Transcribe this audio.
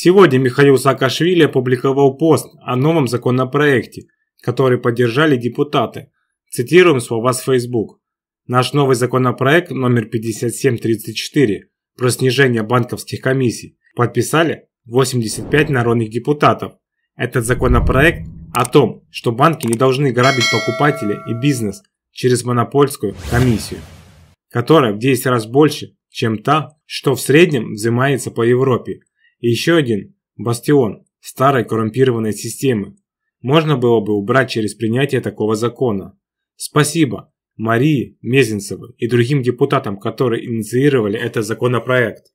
Сегодня Михаил Саакашвили опубликовал пост о новом законопроекте, который поддержали депутаты. Цитируем слова с Facebook. Наш новый законопроект номер 5734 про снижение банковских комиссий подписали 85 народных депутатов. Этот законопроект о том, что банки не должны грабить покупателя и бизнес через монопольскую комиссию, которая в 10 раз больше, чем та, что в среднем взимается по Европе. И еще один – бастион старой коррумпированной системы. Можно было бы убрать через принятие такого закона. Спасибо Марии Мезенцевой и другим депутатам, которые инициировали этот законопроект.